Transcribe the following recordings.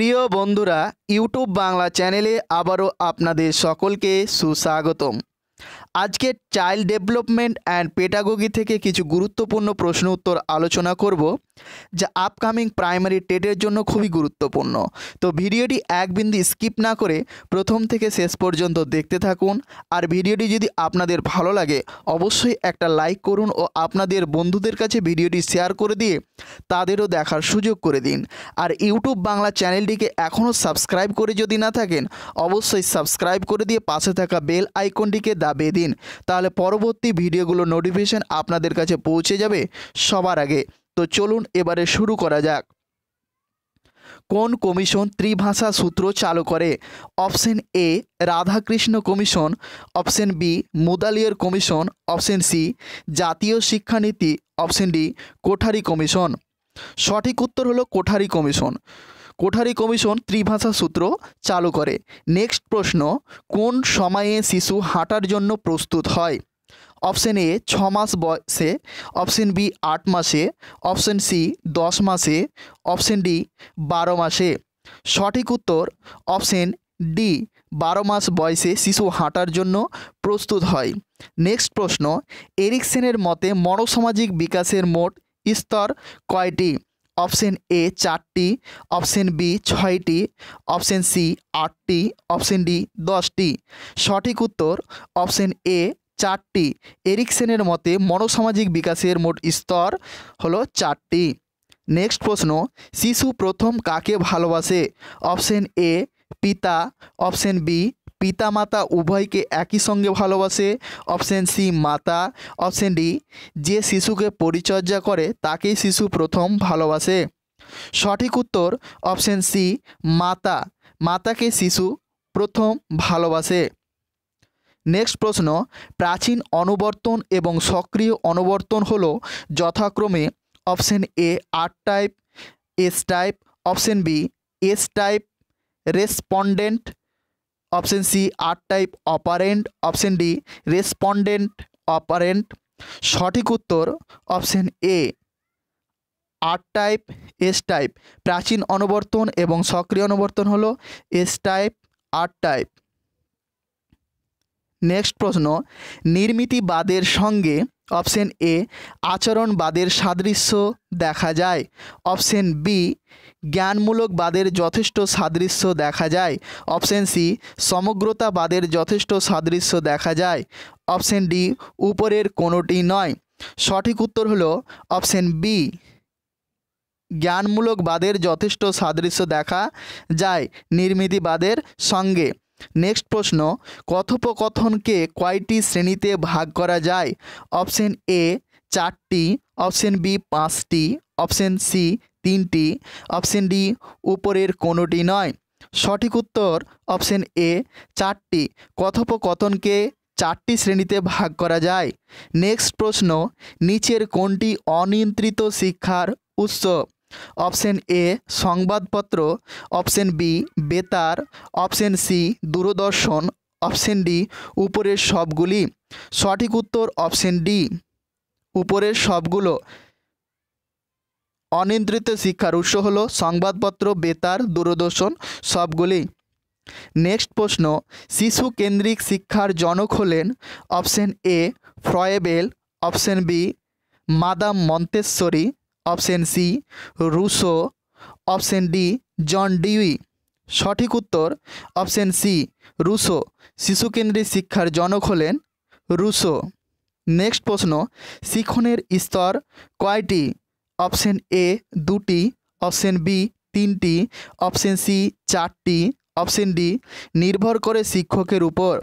প্রিয় বন্ধুরা ইউটিউব বাংলা চ্যানেলে আবারও আপনাদের সকলকে সুস্বাগতম আজকে চাইল্ড ডেভেলপমেন্ট অ্যান্ড পেটাগোগি থেকে কিছু গুরুত্বপূর্ণ প্রশ্ন উত্তর আলোচনা করব যা আপকামিং প্রাইমারি টেটের জন্য খুবই গুরুত্বপূর্ণ তো ভিডিওটি এক বিন্দু স্কিপ না করে প্রথম থেকে শেষ পর্যন্ত দেখতে থাকুন আর ভিডিওটি যদি আপনাদের ভালো লাগে অবশ্যই একটা লাইক করুন ও আপনাদের বন্ধুদের কাছে ভিডিওটি শেয়ার করে দিয়ে তাদেরও দেখার সুযোগ করে দিন আর ইউটিউব বাংলা চ্যানেলটিকে এখনও সাবস্ক্রাইব করে যদি না থাকেন অবশ্যই সাবস্ক্রাইব করে দিয়ে পাশে থাকা বেল আইকনটিকে দাবিয়ে দিন তাহলে পরবর্তী ভিডিওগুলো নোটিফিকেশান আপনাদের কাছে পৌঁছে যাবে সবার আগে তো চলুন এবারে শুরু করা যাক কোন কমিশন ত্রিভাষা সূত্র চালু করে option A Radhakrishna commission option B Mudaliar commission option C জাতীয় শিক্ষানীতি অপশন ডি কোঠারি কমিশন সঠিক উত্তর হলো কোঠারি কমিশন কোঠারি কমিশন ত্রিভাষা সূত্র চালু করে নেক্সট প্রশ্ন কোন সময়ে শিশু হাঁটার জন্য প্রস্তুত হয় অপশন এ ছ মাস বয়সে অপশন বি আট মাসে অপশন সি দশ মাসে অপশন ডি বারো মাসে সঠিক উত্তর অপশন ডি বারো মাস বয়সে শিশু হাঁটার জন্য প্রস্তুত হয় নেক্সট প্রশ্ন এরিকসেনের মতে মনোসামাজিক বিকাশের মোট স্তর কয়টি অপশন এ চারটি অপশন বি ছয়টি অপশন সি আটটি অপশন ডি দশটি সঠিক উত্তর অপশন এ চারটি এরিকসেনের মতে মনোসামাজিক বিকাশের মোট স্তর হলো চারটি নেক্সট প্রশ্ন শিশু প্রথম কাকে ভালোবাসে অপশন এ পিতা অপশন বি পিতামাতা উভয়কে একই সঙ্গে ভালোবাসে অপশন সি মাতা অপশন ডি যে শিশুকে পরিচর্যা করে তাকেই শিশু প্রথম ভালোবাসে সঠিক উত্তর অপশন সি মাতা মাতাকে শিশু প্রথম ভালোবাসে নেক্সট প্রশ্ন প্রাচীন অনুবর্তন এবং সক্রিয় অনুবর্তন হল যথাক্রমে option A R type S type option B S type respondent option C R type operant option D respondent operant সঠিক উত্তর option A R type S type প্রাচীন অনুবর্তন এবং সক্রিয় অনুবর্তন হলো S type R type next প্রশ্ন নির্মিতিবাদের সঙ্গে অপশন এ আচরণবাদের সাদৃশ্য দেখা যায় অপশন বি জ্ঞানমূলকবাদের যথেষ্ট সাদৃশ্য দেখা যায় অপশন সি সমগ্রতাবাদের যথেষ্ট সাদৃশ্য দেখা যায় অপশন ডি উপরের কোনোটি নয় সঠিক উত্তর হলো অপশন বি জ্ঞানমূলকবাদের যথেষ্ট সাদৃশ্য দেখা যায় নির্মিতিবাদের সঙ্গে নেক্সট প্রশ্ন কথোপকথনকে কয়টি শ্রেণীতে ভাগ করা যায় অপশন এ চারটি অপশন বি পাঁচটি অপশন সি তিনটি অপশন ডি উপরের কোনোটি নয় সঠিক উত্তর অপশন এ চারটি কথোপকথনকে চারটি শ্রেণীতে ভাগ করা যায় নেক্সট প্রশ্ন নিচের কোনটি অনিয়ন্ত্রিত শিক্ষার উৎস অপশন এ সংবাদপত্র অপশন বি বেতার অপশন সি দূরদর্শন অপশন ডি উপরের সবগুলি সঠিক উত্তর অপশন ডি উপরের সবগুলো অনিয়ন্ত্রিত শিক্ষার উৎস হল সংবাদপত্র বেতার দূরদর্শন সবগুলি নেক্সট প্রশ্ন শিশু কেন্দ্রিক শিক্ষার জনক হলেন option A Froebel option B madam Montessori option C Rousseau option D John Dewey সঠিক উত্তর অপশন সি রুশো শিশুকেন্দ্রিক শিক্ষার জনক হলেন রুশো নেক্সট প্রশ্ন শিখনের স্তর কয়টি অপশন এ দুটি অপশন বি তিনটি অপশন সি চারটি অপশন ডি নির্ভর করে শিক্ষকের উপর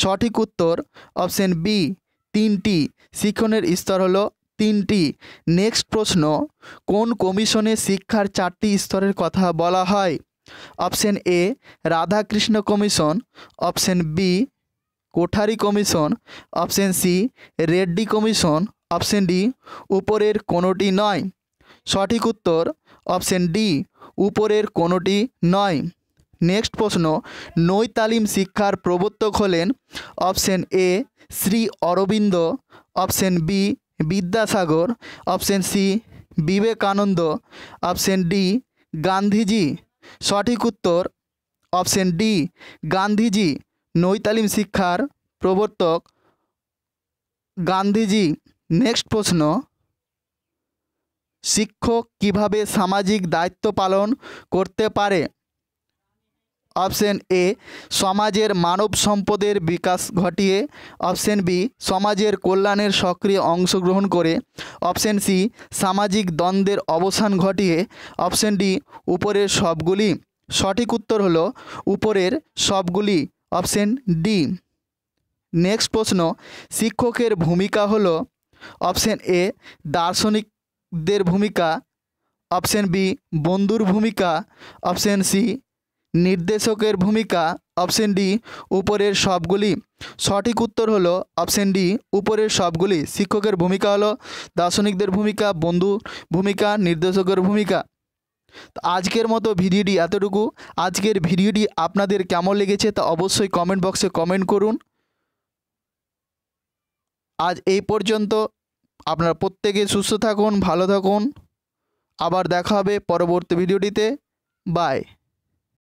সঠিক উত্তর অপশন বি তিনটি শিক্ষণের স্তর হলো তিনটি নেক্সট প্রশ্ন কোন কমিশনে শিক্ষার চারটি স্তরের কথা বলা হয় option A Radhakrishna commission option B Kothari commission option C Reddy commission option D উপরের কোনোটি নয় সঠিক উত্তর অপশন ডি উপরের কোনোটি নয় নেক্সট প্রশ্ন নৈতালিম শিক্ষার প্রবর্তক হলেন option A Shri Aurobindo option B Vidyasagar option C Vivekananda option D Gandhiji সঠিক উত্তর অপশান ডি গান্ধীজি নৈতালিম শিক্ষার প্রবর্তক গান্ধীজি নেক্সট প্রশ্ন শিক্ষক কিভাবে সামাজিক দায়িত্ব পালন করতে পারে অপশন এ সমাজের মানব সম্পদের বিকাশ ঘটিয়ে অপশন বি সমাজের কল্যাণের সক্রিয় অংশগ্রহণ করে অপশন সি সামাজিক দ্বন্দ্বের অবসান ঘটিয়ে অপশন ডি উপরের সবগুলি সঠিক উত্তর হলো উপরের সবগুলি অপশন ডি নেক্সট প্রশ্ন শিক্ষকের ভূমিকা হলো অপশন এ দার্শনিকদের ভূমিকা অপশন বি বন্ধুর ভূমিকা অপশন সি নির্দেশকের ভূমিকা অপশন ডি উপরের সবগুলি সঠিক উত্তর হলো অপশন ডি উপরের সবগুলি শিক্ষকের ভূমিকা হলো দার্শনিকদের ভূমিকা বন্ধু ভূমিকা নির্দেশকের ভূমিকা আজকের মতো ভিডিওটি এতটুকু আজকের ভিডিওটি আপনাদের কেমন লেগেছে তা অবশ্যই কমেন্ট বক্সে কমেন্ট করুন আজ এই পর্যন্ত আপনারা প্রত্যেকে সুস্থ থাকুন ভালো থাকুন আবার দেখা হবে পরবর্তী ভিডিওটিতে বাই